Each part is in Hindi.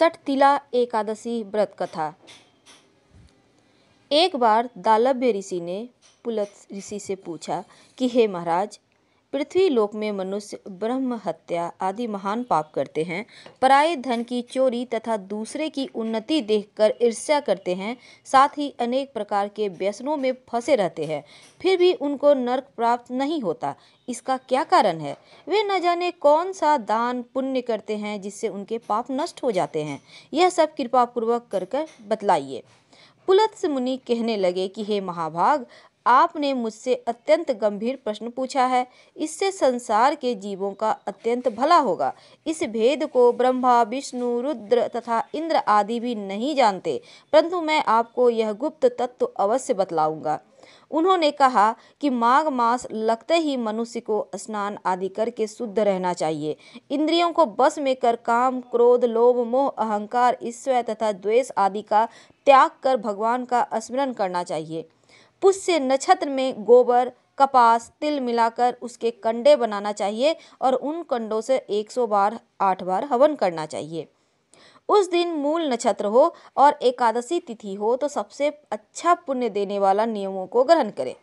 सटतिला एकादशी व्रत कथा एक बार दालभ्य ऋषि ने पुलत ऋषि से पूछा कि हे महाराज पृथ्वी लोक में मनुष्य ब्रह्म हत्या आदि महान पाप करते हैं पराये धन की चोरी तथा दूसरे की उन्नति देखकर ईर्ष्या करते हैं साथ ही अनेक प्रकार के व्यसनों में फंसे रहते हैं फिर भी उनको नर्क प्राप्त नहीं होता इसका क्या कारण है वे न जाने कौन सा दान पुण्य करते हैं जिससे उनके पाप नष्ट हो जाते हैं यह सब कृपापूर्वक कर कर बतलाइए पुलत्स मुनि कहने लगे कि हे महाभाग आपने मुझसे अत्यंत गंभीर प्रश्न पूछा है इससे संसार के जीवों का अत्यंत भला होगा इस भेद को ब्रह्मा विष्णु रुद्र तथा इंद्र आदि भी नहीं जानते परंतु मैं आपको यह गुप्त तत्व अवश्य बतलाऊंगा उन्होंने कहा कि माघ मास लगते ही मनुष्य को स्नान आदि करके शुद्ध रहना चाहिए इंद्रियों को बस में कर काम क्रोध लोभ मोह अहंकार ईश्वर तथा द्वेष आदि का त्याग कर भगवान का स्मरण करना चाहिए पुष्य नक्षत्र में गोबर कपास तिल मिलाकर उसके कंडे बनाना चाहिए और उन कंडों से 100 बार आठ बार हवन करना चाहिए उस दिन मूल नक्षत्र हो और एकादशी तिथि हो तो सबसे अच्छा पुण्य देने वाला नियमों को ग्रहण करें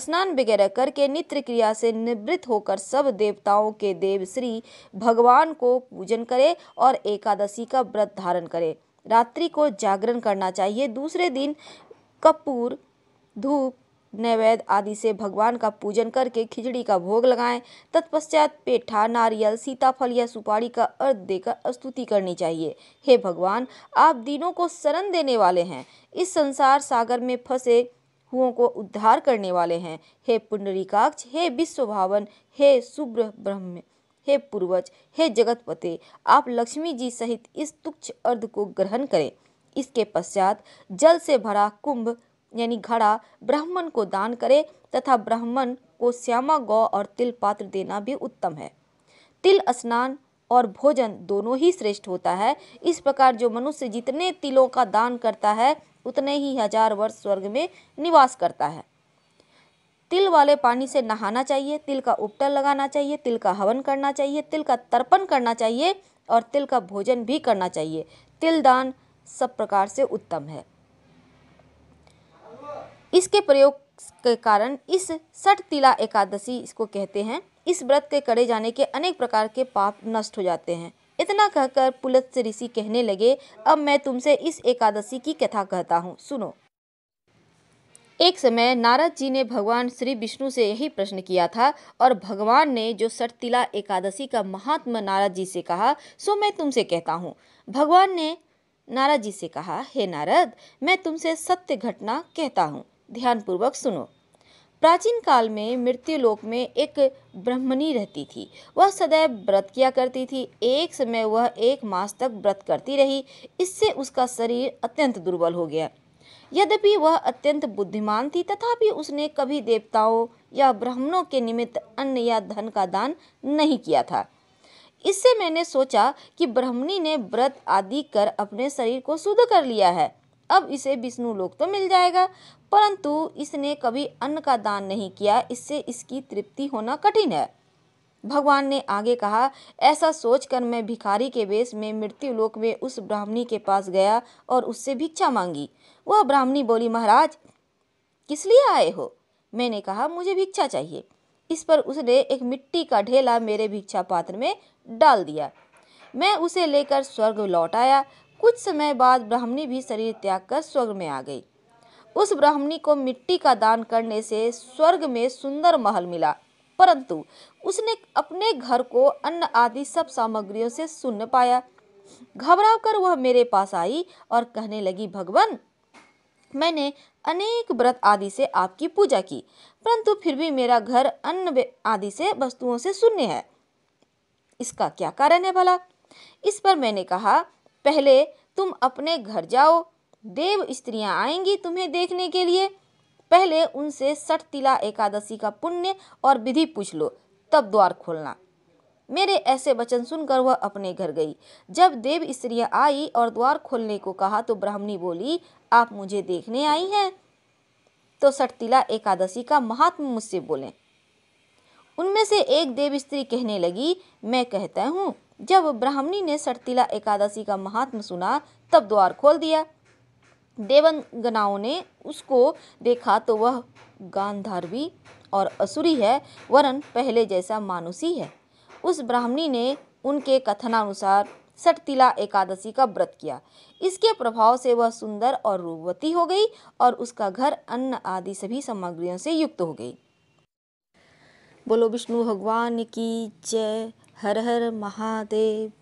स्नान वगैरह करके नित्य क्रिया से निवृत्त होकर सब देवताओं के देव श्री भगवान को पूजन करें और एकादशी का व्रत धारण करें रात्रि को जागरण करना चाहिए दूसरे दिन कपूर धूप नैवेद्य आदि से भगवान का पूजन करके खिचड़ी का भोग लगाएं तत्पश्चात पेठा नारियल सीताफल या सुपारी का अर्थ देकर स्तुति करनी चाहिए हे भगवान आप दिनों को शरण देने वाले हैं इस संसार सागर में फंसे हुओं को उद्धार करने वाले हैं हे पुंडरीकाक्ष हे विश्व भावन हे शुभ्र ब्रह्म हे पूर्वज हे जगतपते आप लक्ष्मी जी सहित इस तुक्ष अर्ध को ग्रहण करें इसके पश्चात जल से भरा कुंभ यानी घड़ा ब्राह्मण को दान करे तथा ब्राह्मण को श्यामा गौ और तिल पात्र देना भी उत्तम है तिल स्नान और भोजन दोनों ही श्रेष्ठ होता है इस प्रकार जो मनुष्य जितने तिलों का दान करता है उतने ही हजार वर्ष स्वर्ग में निवास करता है तिल वाले पानी से नहाना चाहिए तिल का उपटल लगाना चाहिए तिल का हवन करना चाहिए तिल का तर्पण करना चाहिए और तिल का भोजन भी करना चाहिए तिल दान सब प्रकार से उत्तम है इसके प्रयोग के कारण इस सठ तिला एकादशी इसको कहते हैं इस व्रत के करे जाने के अनेक प्रकार के पाप नष्ट हो जाते हैं इतना कहकर पुलत्स ऋषि कहने लगे अब मैं तुमसे इस एकादशी की कथा कहता हूँ सुनो एक समय नारद जी ने भगवान श्री विष्णु से यही प्रश्न किया था और भगवान ने जो सटतिला एकादशी का महात्मा नारद जी से कहा सो मैं तुमसे कहता हूँ भगवान ने नारद जी से कहा हे नारद मैं तुमसे सत्य घटना कहता हूँ ध्यानपूर्वक सुनो प्राचीन काल में मृत्यु लोक में एक ब्रह्मणी रहती थी वह सदैव व्रत किया करती थी एक समय वह एक मास तक व्रत करती रही इससे उसका शरीर अत्यंत दुर्बल हो गया यद्यपि वह अत्यंत बुद्धिमान थी तथापि उसने कभी देवताओं या ब्राह्मणों के निमित्त अन्न या धन का दान नहीं किया था इससे मैंने सोचा कि ब्राह्मणी ने व्रत आदि कर अपने शरीर को शुद्ध कर लिया है अब इसे विष्णु लोक तो मिल जाएगा परंतु इसने कभी अन्न का दान नहीं किया इससे इसकी तृप्ति होना कठिन है भगवान ने आगे कहा ऐसा सोचकर मैं भिखारी के वेश में मृत्यु लोक में उस ब्राह्मणी के पास गया और उससे भिक्षा मांगी वह ब्राह्मणी बोली महाराज किस लिए आए हो मैंने कहा मुझे भिक्षा चाहिए इस पर उसने एक मिट्टी का ढेला मेरे भिक्षा पात्र में डाल दिया मैं उसे लेकर स्वर्ग लौट आया कुछ समय बाद ब्राह्मणी भी शरीर त्याग कर स्वर्ग में आ गई उस ब्राह्मणी को मिट्टी का दान करने से स्वर्ग में सुंदर महल मिला परंतु उसने अपने घर को अन्न आदि सब सामग्रियों से सुन्न पाया घबरा कर वह मेरे पास आई और कहने लगी भगवान मैंने अनेक व्रत आदि से आपकी पूजा की परंतु फिर भी मेरा घर अन्न आदि से वस्तुओं से शून्य है इसका क्या कारण है भला इस पर मैंने कहा पहले तुम अपने घर जाओ देव स्त्रियां आएंगी तुम्हें देखने के लिए पहले उनसे सठ तिला एकादशी का पुण्य और विधि पूछ लो तब द्वार खोलना मेरे ऐसे वचन सुनकर वह अपने घर गई जब देव स्त्रियां आई और द्वार खोलने को कहा तो ब्राह्मणी बोली आप मुझे देखने आई हैं तो सटतिला एकादशी का महात्म मुझसे बोले उनमें से एक देव स्त्री कहने लगी मैं कहता हूँ जब ब्राह्मणी ने सरतीला एकादशी का महात्म सुना तब द्वार खोल दिया देवंगनाओं ने उसको देखा तो वह गांधारवी और असुरी है वरन पहले जैसा मानुषी है उस ब्राह्मणी ने उनके कथनानुसार सटतिला एकादशी का व्रत किया इसके प्रभाव से वह सुंदर और रूपवती हो गई और उसका घर अन्न आदि सभी सामग्रियों से युक्त हो गई बोलो विष्णु भगवान की जय हर हर महादेव